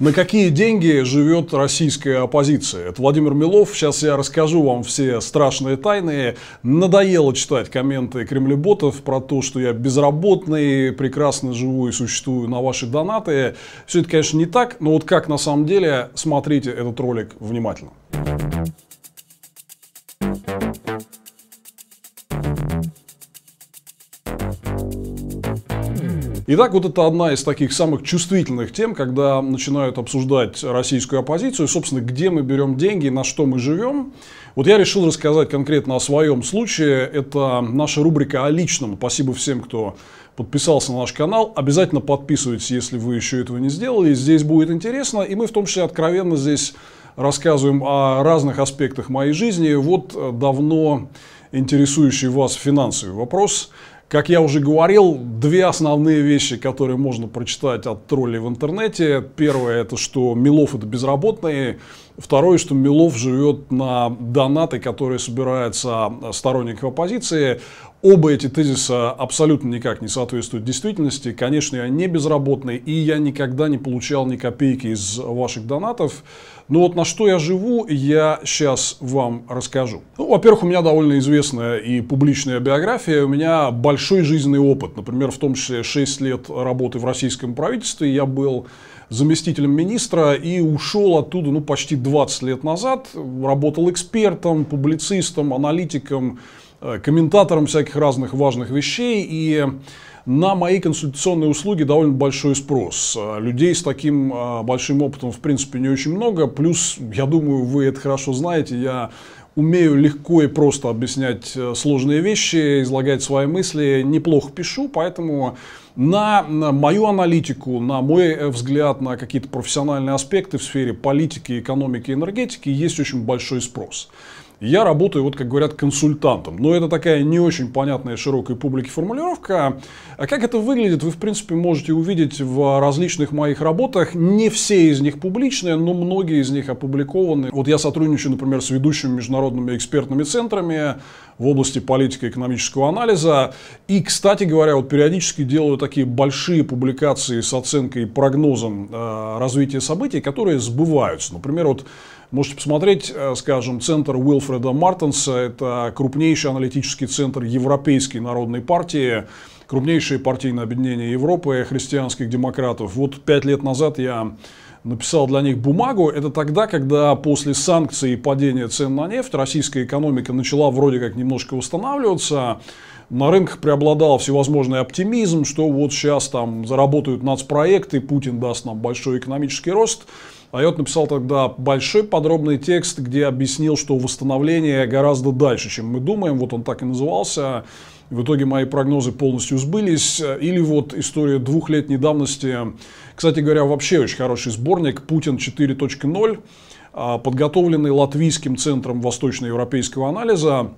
На какие деньги живет российская оппозиция? Это Владимир Милов. Сейчас я расскажу вам все страшные тайны. Надоело читать комменты кремлеботов про то, что я безработный, прекрасно живу и существую на ваши донаты. Все это, конечно, не так, но вот как на самом деле, смотрите этот ролик внимательно. Итак, вот это одна из таких самых чувствительных тем, когда начинают обсуждать российскую оппозицию, собственно, где мы берем деньги, на что мы живем. Вот я решил рассказать конкретно о своем случае. Это наша рубрика о личном. Спасибо всем, кто подписался на наш канал. Обязательно подписывайтесь, если вы еще этого не сделали. Здесь будет интересно. И мы в том числе откровенно здесь рассказываем о разных аспектах моей жизни. Вот давно интересующий вас финансовый вопрос – как я уже говорил, две основные вещи, которые можно прочитать от троллей в интернете. Первое, это что Милов это безработные. Второе, что Милов живет на донаты, которые собираются сторонников оппозиции. Оба эти тезиса абсолютно никак не соответствуют действительности. Конечно, я не безработный, и я никогда не получал ни копейки из ваших донатов. Но вот на что я живу, я сейчас вам расскажу. Ну, во-первых, у меня довольно известная и публичная биография. У меня большой жизненный опыт. Например, в том числе 6 лет работы в российском правительстве. Я был заместителем министра и ушел оттуда ну, почти 20 лет назад. Работал экспертом, публицистом, аналитиком, э, комментатором всяких разных важных вещей. И на мои консультационные услуги довольно большой спрос. Э, людей с таким э, большим опытом, в принципе, не очень много. Плюс, я думаю, вы это хорошо знаете, я умею легко и просто объяснять э, сложные вещи, излагать свои мысли, неплохо пишу, поэтому на мою аналитику, на мой э, взгляд на какие-то профессиональные аспекты в сфере политики, экономики, энергетики есть очень большой спрос. Я работаю, вот как говорят, консультантом. Но это такая не очень понятная широкой публике формулировка. А как это выглядит, вы, в принципе, можете увидеть в различных моих работах. Не все из них публичные, но многие из них опубликованы. Вот я сотрудничаю, например, с ведущими международными экспертными центрами в области политико-экономического анализа. И, кстати говоря, вот периодически делаю такие большие публикации с оценкой и прогнозом э, развития событий, которые сбываются. Например, вот Можете посмотреть, э, скажем, центр Уилфреда Мартенса, это крупнейший аналитический центр Европейской народной партии, крупнейшее партийное объединение Европы христианских демократов. Вот пять лет назад я написал для них бумагу. Это тогда, когда после санкций и падения цен на нефть российская экономика начала вроде как немножко восстанавливаться. На рынках преобладал всевозможный оптимизм, что вот сейчас там заработают нацпроекты, Путин даст нам большой экономический рост. Айот написал тогда большой подробный текст, где объяснил, что восстановление гораздо дальше, чем мы думаем. Вот он так и назывался. В итоге мои прогнозы полностью сбылись. Или вот история двухлетней давности. Кстати говоря, вообще очень хороший сборник «Путин 4.0», а, подготовленный Латвийским центром восточноевропейского анализа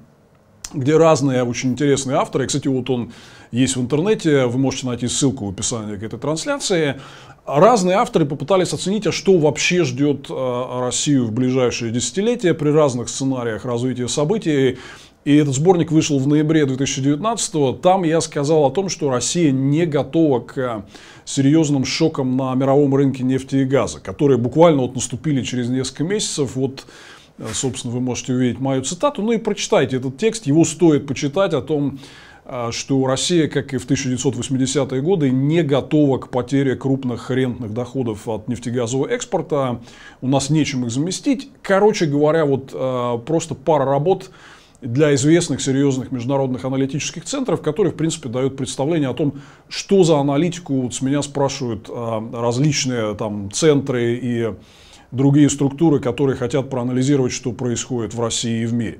где разные очень интересные авторы. Кстати, вот он есть в интернете, вы можете найти ссылку в описании к этой трансляции. Разные авторы попытались оценить, а что вообще ждет э, Россию в ближайшие десятилетия при разных сценариях развития событий. И этот сборник вышел в ноябре 2019 -го. Там я сказал о том, что Россия не готова к серьезным шокам на мировом рынке нефти и газа, которые буквально вот наступили через несколько месяцев. Вот Э, собственно, вы можете увидеть мою цитату. Ну и прочитайте этот текст, его стоит почитать о том, э, что Россия, как и в 1980-е годы, не готова к потере крупных рентных доходов от нефтегазового экспорта. У нас нечем их заместить. Короче говоря, вот э, просто пара работ для известных серьезных международных аналитических центров, которые, в принципе, дают представление о том, что за аналитику вот с меня спрашивают различные там центры и другие структуры, которые хотят проанализировать, что происходит в России и в мире.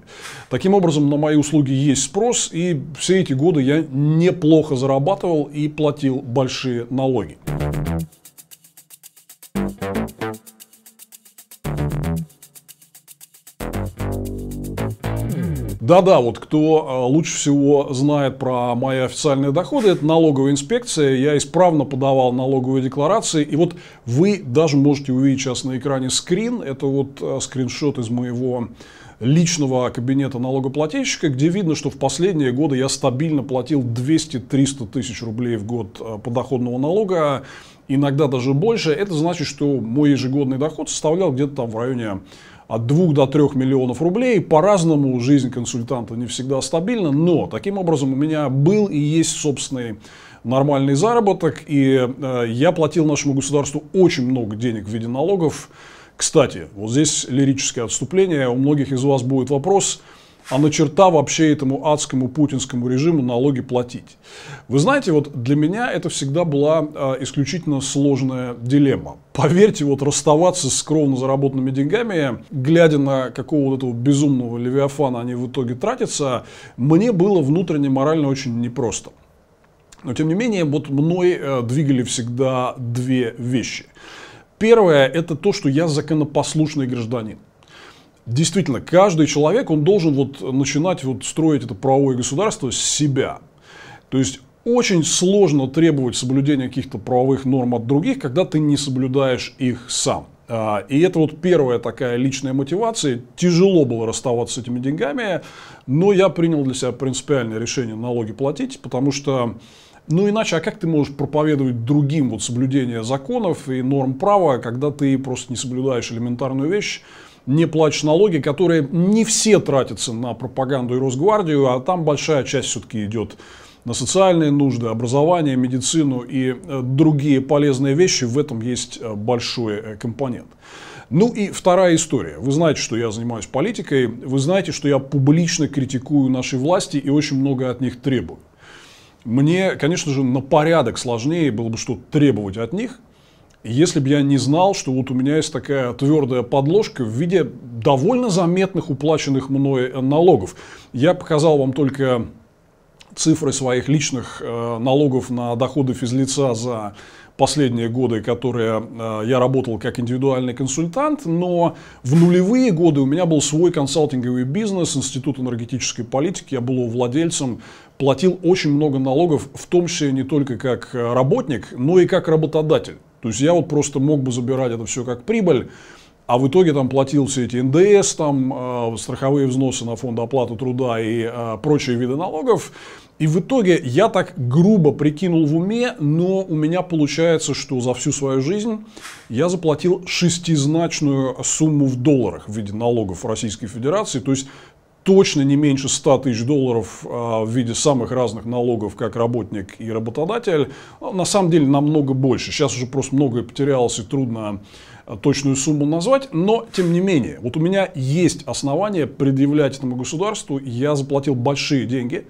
Таким образом, на мои услуги есть спрос, и все эти годы я неплохо зарабатывал и платил большие налоги. Да-да, вот кто э, лучше всего знает про мои официальные доходы, это налоговая инспекция. Я исправно подавал налоговые декларации. И вот вы даже можете увидеть сейчас на экране скрин. Это вот э, скриншот из моего личного кабинета налогоплательщика, где видно, что в последние годы я стабильно платил 200-300 тысяч рублей в год э, подоходного налога, иногда даже больше. Это значит, что мой ежегодный доход составлял где-то там в районе от 2 до 3 миллионов рублей. По-разному жизнь консультанта не всегда стабильна, но таким образом у меня был и есть собственный нормальный заработок, и э, я платил нашему государству очень много денег в виде налогов. Кстати, вот здесь лирическое отступление, у многих из вас будет вопрос – а на черта вообще этому адскому путинскому режиму налоги платить. Вы знаете, вот для меня это всегда была а, исключительно сложная дилемма. Поверьте, вот расставаться с скромно заработанными деньгами, глядя на какого вот этого безумного левиафана они в итоге тратятся, мне было внутренне морально очень непросто. Но тем не менее, вот мной э, двигали всегда две вещи. Первое – это то, что я законопослушный гражданин действительно, каждый человек, он должен вот начинать вот строить это правое государство с себя. То есть очень сложно требовать соблюдения каких-то правовых норм от других, когда ты не соблюдаешь их сам. А, и это вот первая такая личная мотивация. Тяжело было расставаться с этими деньгами, но я принял для себя принципиальное решение налоги платить, потому что ну иначе, а как ты можешь проповедовать другим вот соблюдение законов и норм права, когда ты просто не соблюдаешь элементарную вещь, не плачь налоги, которые не все тратятся на пропаганду и Росгвардию, а там большая часть все-таки идет на социальные нужды, образование, медицину и э, другие полезные вещи. В этом есть э, большой э, компонент. Ну и вторая история. Вы знаете, что я занимаюсь политикой, вы знаете, что я публично критикую наши власти и очень много от них требую. Мне, конечно же, на порядок сложнее было бы что-то требовать от них, если бы я не знал, что вот у меня есть такая твердая подложка в виде довольно заметных уплаченных мной э, налогов. Я показал вам только цифры своих личных э, налогов на доходы физлица за последние годы, которые э, я работал как индивидуальный консультант, но в нулевые годы у меня был свой консалтинговый бизнес, Институт энергетической политики, я был его владельцем, платил очень много налогов, в том числе не только как работник, но и как работодатель. То есть я вот просто мог бы забирать это все как прибыль, а в итоге там платил все эти НДС, там э, страховые взносы на фонд оплаты труда и э, прочие виды налогов. И в итоге я так грубо прикинул в уме, но у меня получается, что за всю свою жизнь я заплатил шестизначную сумму в долларах в виде налогов Российской Федерации. То есть точно не меньше 100 тысяч долларов а, в виде самых разных налогов, как работник и работодатель, а, на самом деле намного больше. Сейчас уже просто многое потерялось и трудно а, точную сумму назвать, но тем не менее, вот у меня есть основания предъявлять этому государству, я заплатил большие деньги,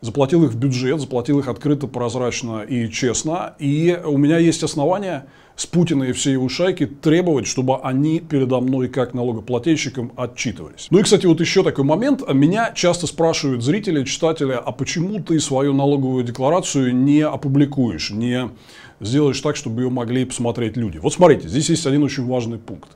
заплатил их в бюджет, заплатил их открыто, прозрачно и честно, и у меня есть основания с Путина и все его шайки требовать, чтобы они передо мной как налогоплательщиком отчитывались. Ну и, кстати, вот еще такой момент. Меня часто спрашивают зрители, читатели, а почему ты свою налоговую декларацию не опубликуешь, не сделаешь так, чтобы ее могли посмотреть люди. Вот смотрите, здесь есть один очень важный пункт.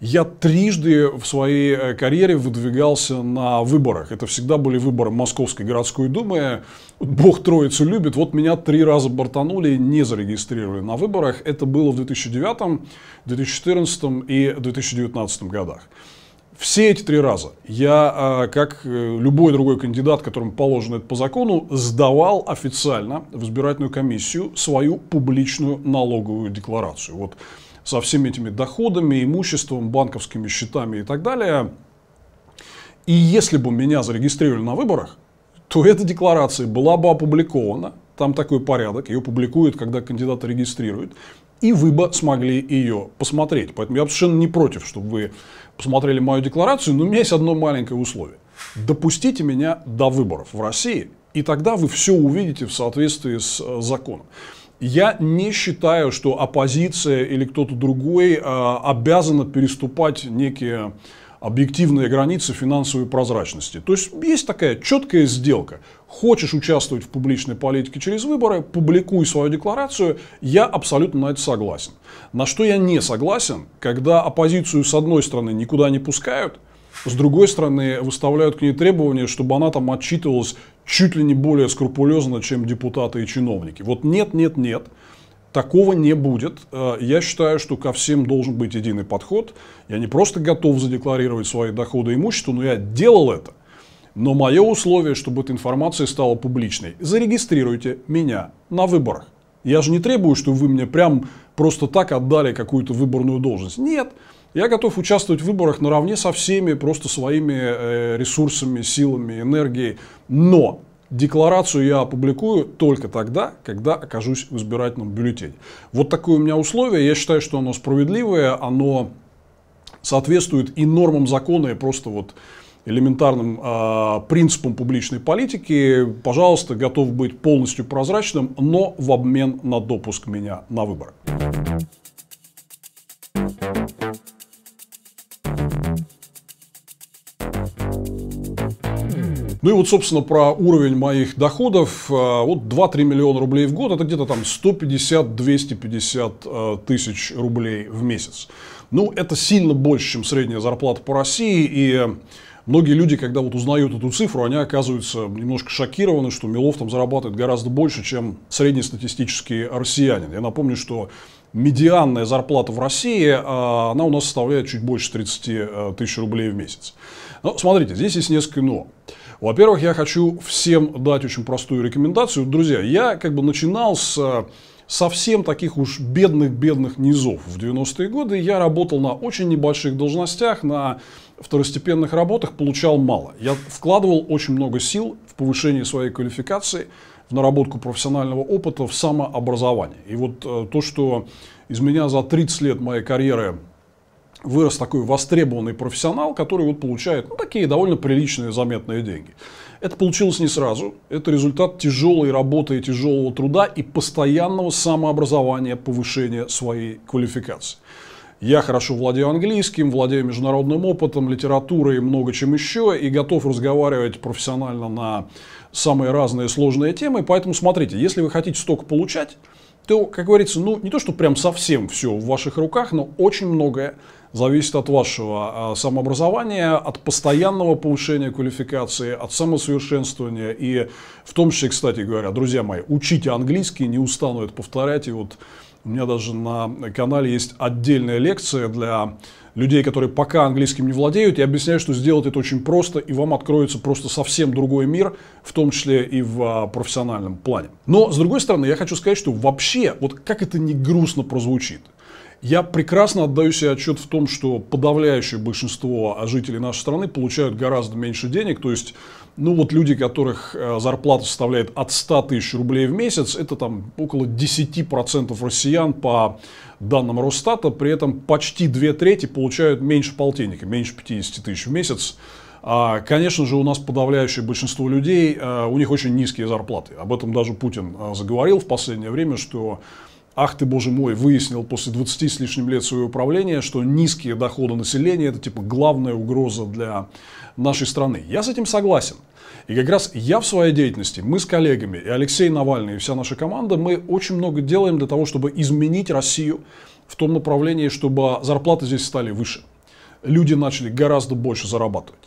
Я трижды в своей э, карьере выдвигался на выборах. Это всегда были выборы Московской городской думы. Бог троицу любит. Вот меня три раза бортанули, не зарегистрировали на выборах. Это было в 2009, 2014 и 2019 годах. Все эти три раза я, э, как э, любой другой кандидат, которому положено это по закону, сдавал официально в избирательную комиссию свою публичную налоговую декларацию. Вот со всеми этими доходами, имуществом, банковскими счетами и так далее. И если бы меня зарегистрировали на выборах, то эта декларация была бы опубликована, там такой порядок, ее публикуют, когда кандидат регистрирует, и вы бы смогли ее посмотреть. Поэтому я совершенно не против, чтобы вы посмотрели мою декларацию, но у меня есть одно маленькое условие. Допустите меня до выборов в России, и тогда вы все увидите в соответствии с э, законом. Я не считаю, что оппозиция или кто-то другой э, обязана переступать некие объективные границы финансовой прозрачности. То есть есть такая четкая сделка. Хочешь участвовать в публичной политике через выборы, публикуй свою декларацию, я абсолютно на это согласен. На что я не согласен, когда оппозицию с одной стороны никуда не пускают, с другой стороны, выставляют к ней требования, чтобы она там отчитывалась чуть ли не более скрупулезно, чем депутаты и чиновники. Вот нет, нет, нет. Такого не будет. Э, я считаю, что ко всем должен быть единый подход. Я не просто готов задекларировать свои доходы и имущество, но я делал это. Но мое условие, чтобы эта информация стала публичной, зарегистрируйте меня на выборах. Я же не требую, чтобы вы мне прям просто так отдали какую-то выборную должность. Нет. Я готов участвовать в выборах наравне со всеми просто своими э, ресурсами, силами, энергией. Но декларацию я опубликую только тогда, когда окажусь в избирательном бюллетене. Вот такое у меня условие. Я считаю, что оно справедливое, оно соответствует и нормам закона, и просто вот элементарным э, принципам публичной политики, пожалуйста, готов быть полностью прозрачным, но в обмен на допуск меня на выборы. Ну и вот, собственно, про уровень моих доходов. А, вот 2-3 миллиона рублей в год, это где-то там 150-250 э, тысяч рублей в месяц. Ну, это сильно больше, чем средняя зарплата по России. И многие люди, когда вот узнают эту цифру, они оказываются немножко шокированы, что Милов там зарабатывает гораздо больше, чем среднестатистический россиянин. Я напомню, что медианная зарплата в России, э, она у нас составляет чуть больше 30 э, тысяч рублей в месяц. Но ну, смотрите, здесь есть несколько но. Во-первых, я хочу всем дать очень простую рекомендацию. Друзья, я как бы начинал с э, совсем таких уж бедных-бедных низов. В 90-е годы я работал на очень небольших должностях, на второстепенных работах получал мало. Я вкладывал очень много сил в повышение своей квалификации, в наработку профессионального опыта, в самообразование. И вот э, то, что из меня за 30 лет моей карьеры вырос такой востребованный профессионал, который вот получает ну, такие довольно приличные заметные деньги. Это получилось не сразу. Это результат тяжелой работы и тяжелого труда и постоянного самообразования, повышения своей квалификации. Я хорошо владею английским, владею международным опытом, литературой и много чем еще, и готов разговаривать профессионально на самые разные сложные темы. Поэтому смотрите, если вы хотите столько получать, то, как говорится, ну не то, что прям совсем все в ваших руках, но очень многое зависит от вашего а, самообразования, от постоянного повышения квалификации, от самосовершенствования. И в том числе, кстати говоря, друзья мои, учите английский, не устану это повторять. И вот у меня даже на канале есть отдельная лекция для людей, которые пока английским не владеют. Я объясняю, что сделать это очень просто, и вам откроется просто совсем другой мир, в том числе и в а, профессиональном плане. Но, с другой стороны, я хочу сказать, что вообще, вот как это не грустно прозвучит – я прекрасно отдаю себе отчет в том, что подавляющее большинство жителей нашей страны получают гораздо меньше денег. То есть, ну вот люди, которых э, зарплата составляет от 100 тысяч рублей в месяц, это там около 10% россиян по данным Росстата. При этом почти две трети получают меньше полтинника, меньше 50 тысяч в месяц. А, конечно же, у нас подавляющее большинство людей, э, у них очень низкие зарплаты. Об этом даже Путин э, заговорил в последнее время, что ах ты, боже мой, выяснил после 20 с лишним лет своего правления, что низкие доходы населения – это типа главная угроза для нашей страны. Я с этим согласен. И как раз я в своей деятельности, мы с коллегами, и Алексей Навальный, и вся наша команда, мы очень много делаем для того, чтобы изменить Россию в том направлении, чтобы зарплаты здесь стали выше. Люди начали гораздо больше зарабатывать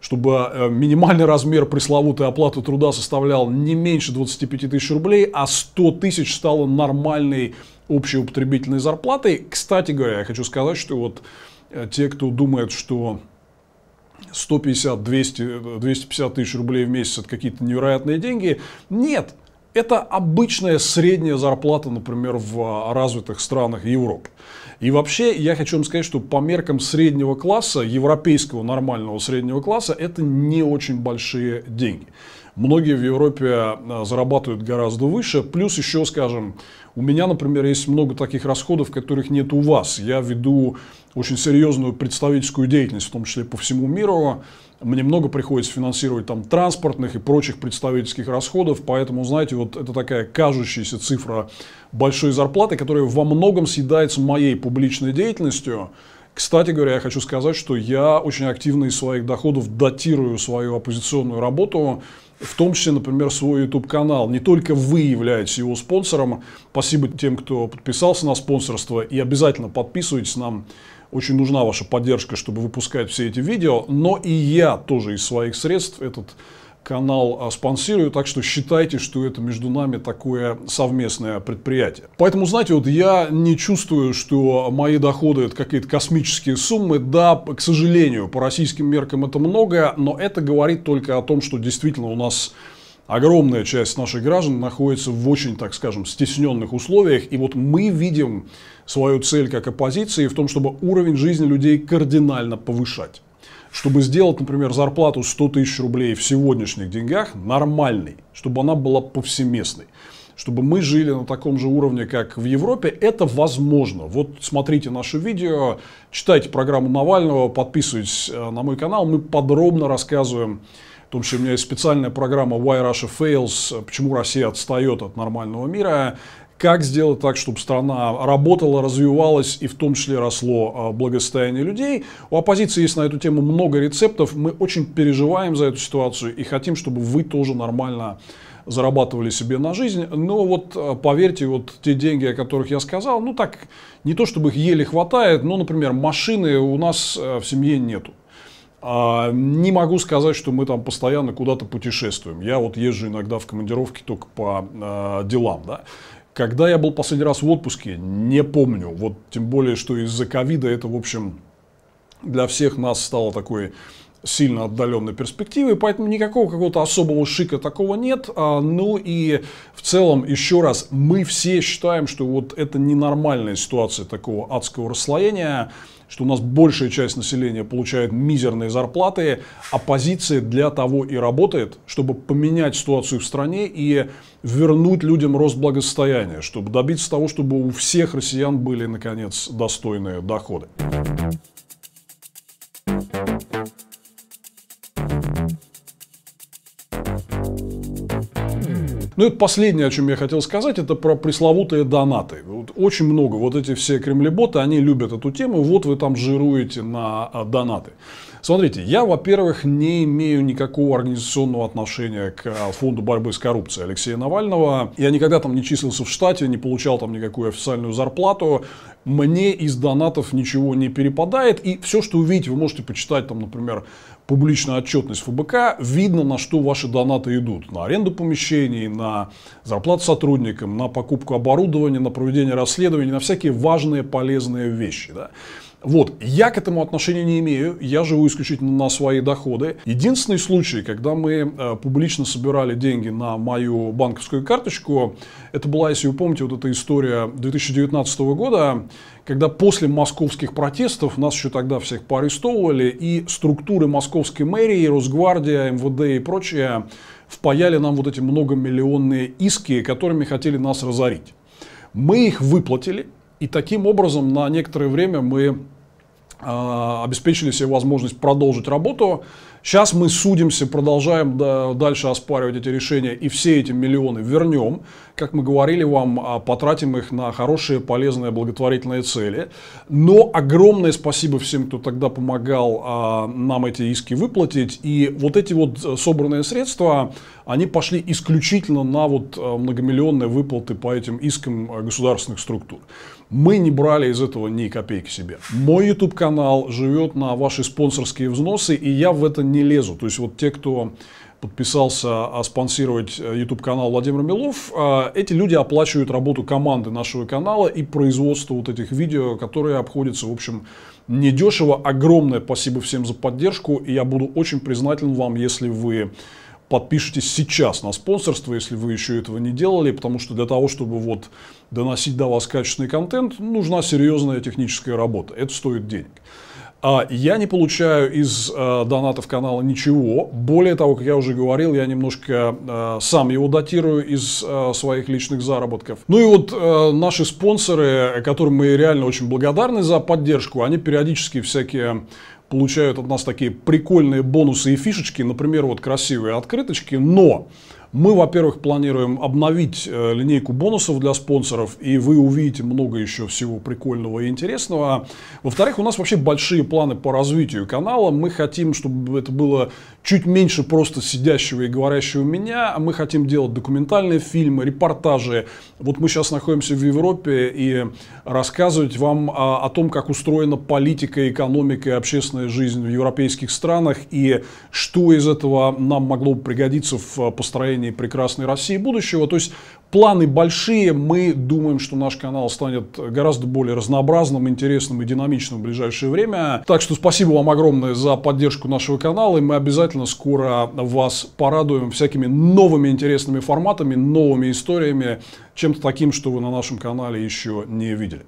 чтобы э, минимальный размер пресловутой оплаты труда составлял не меньше 25 тысяч рублей, а 100 тысяч стало нормальной общей употребительной зарплатой. Кстати говоря, я хочу сказать, что вот э, те, кто думает, что 150, 200, 250 тысяч рублей в месяц это какие-то невероятные деньги, нет – это обычная средняя зарплата, например, в а, развитых странах Европы. И вообще, я хочу вам сказать, что по меркам среднего класса, европейского нормального среднего класса, это не очень большие деньги. Многие в Европе а, зарабатывают гораздо выше. Плюс еще, скажем, у меня, например, есть много таких расходов, которых нет у вас. Я веду очень серьезную представительскую деятельность, в том числе по всему миру. Мне много приходится финансировать там транспортных и прочих представительских расходов, поэтому, знаете, вот это такая кажущаяся цифра большой зарплаты, которая во многом съедается моей публичной деятельностью, кстати говоря, я хочу сказать, что я очень активно из своих доходов датирую свою оппозиционную работу, в том числе, например, свой YouTube-канал. Не только вы являетесь его спонсором. Спасибо тем, кто подписался на спонсорство. И обязательно подписывайтесь нам. Очень нужна ваша поддержка, чтобы выпускать все эти видео. Но и я тоже из своих средств этот канал а, спонсирую, так что считайте, что это между нами такое совместное предприятие. Поэтому, знаете, вот я не чувствую, что мои доходы это какие-то космические суммы. Да, к сожалению, по российским меркам это многое, но это говорит только о том, что действительно у нас огромная часть наших граждан находится в очень, так скажем, стесненных условиях. И вот мы видим свою цель как оппозиции в том, чтобы уровень жизни людей кардинально повышать чтобы сделать, например, зарплату 100 тысяч рублей в сегодняшних деньгах нормальной, чтобы она была повсеместной чтобы мы жили на таком же уровне, как в Европе, это возможно. Вот смотрите наше видео, читайте программу Навального, подписывайтесь э, на мой канал, мы подробно рассказываем, в том числе у меня есть специальная программа Why Russia Fails, э, почему Россия отстает от нормального мира как сделать так, чтобы страна работала, развивалась и в том числе росло а, благосостояние людей. У оппозиции есть на эту тему много рецептов. Мы очень переживаем за эту ситуацию и хотим, чтобы вы тоже нормально зарабатывали себе на жизнь. Но вот а, поверьте, вот те деньги, о которых я сказал, ну так, не то чтобы их еле хватает, но, например, машины у нас а, в семье нету. Не могу сказать, что мы там постоянно куда-то путешествуем. Я вот езжу иногда в командировки только по делам. Да? Когда я был последний раз в отпуске, не помню. Вот тем более, что из-за ковида это, в общем, для всех нас стало такой сильно отдаленной перспективой, поэтому никакого какого-то особого шика такого нет. А, ну и в целом, еще раз, мы все считаем, что вот это ненормальная ситуация такого адского расслоения что у нас большая часть населения получает мизерные зарплаты, оппозиция а для того и работает, чтобы поменять ситуацию в стране и вернуть людям рост благосостояния, чтобы добиться того, чтобы у всех россиян были, наконец, достойные доходы. Ну и последнее, о чем я хотел сказать, это про пресловутые донаты. Вот очень много, вот эти все кремлеботы, они любят эту тему, вот вы там жируете на а, донаты. Смотрите, я, во-первых, не имею никакого организационного отношения к а, фонду борьбы с коррупцией Алексея Навального. Я никогда там не числился в штате, не получал там никакую официальную зарплату мне из донатов ничего не перепадает. И все, что увидите, вы можете почитать, там, например, публичную отчетность ФБК, видно, на что ваши донаты идут. На аренду помещений, на зарплату сотрудникам, на покупку оборудования, на проведение расследований, на всякие важные полезные вещи. Да. Вот, я к этому отношения не имею, я живу исключительно на свои доходы. Единственный случай, когда мы э, публично собирали деньги на мою банковскую карточку, это была, если вы помните, вот эта история 2019 года, когда после московских протестов нас еще тогда всех поарестовывали, и структуры московской мэрии, Росгвардия, МВД и прочее впаяли нам вот эти многомиллионные иски, которыми хотели нас разорить. Мы их выплатили, и таким образом на некоторое время мы а, обеспечили себе возможность продолжить работу. Сейчас мы судимся, продолжаем дальше оспаривать эти решения и все эти миллионы вернем. Как мы говорили вам, а, потратим их на хорошие, полезные, благотворительные цели. Но огромное спасибо всем, кто тогда помогал а, нам эти иски выплатить. И вот эти вот э, собранные средства, они пошли исключительно на вот э, многомиллионные выплаты по этим искам э, государственных структур. Мы не брали из этого ни копейки себе. Мой YouTube-канал живет на ваши спонсорские взносы, и я в это не лезу. То есть вот те, кто подписался а, спонсировать э, YouTube-канал Владимир Милов, э, эти люди оплачивают работу команды нашего канала и производство вот этих видео, которые обходятся, в общем, недешево. Огромное спасибо всем за поддержку, и я буду очень признателен вам, если вы подпишитесь сейчас на спонсорство, если вы еще этого не делали, потому что для того, чтобы вот доносить до вас качественный контент, нужна серьезная техническая работа. Это стоит денег. А я не получаю из э, донатов канала ничего. Более того, как я уже говорил, я немножко э, сам его датирую из э, своих личных заработков. Ну и вот э, наши спонсоры, которым мы реально очень благодарны за поддержку, они периодически всякие получают от нас такие прикольные бонусы и фишечки, например, вот красивые открыточки, но мы, во-первых, планируем обновить э, линейку бонусов для спонсоров, и вы увидите много еще всего прикольного и интересного. Во-вторых, у нас вообще большие планы по развитию канала. Мы хотим, чтобы это было чуть меньше просто сидящего и говорящего меня. Мы хотим делать документальные фильмы, репортажи. Вот мы сейчас находимся в Европе и рассказывать вам о, а, о том, как устроена политика, экономика и общественная жизнь в европейских странах, и что из этого нам могло бы пригодиться в э, построении создании прекрасной России будущего. То есть планы большие, мы думаем, что наш канал станет гораздо более разнообразным, интересным и динамичным в ближайшее время. Так что спасибо вам огромное за поддержку нашего канала, и мы обязательно скоро вас порадуем всякими новыми интересными форматами, новыми историями, чем-то таким, что вы на нашем канале еще не видели.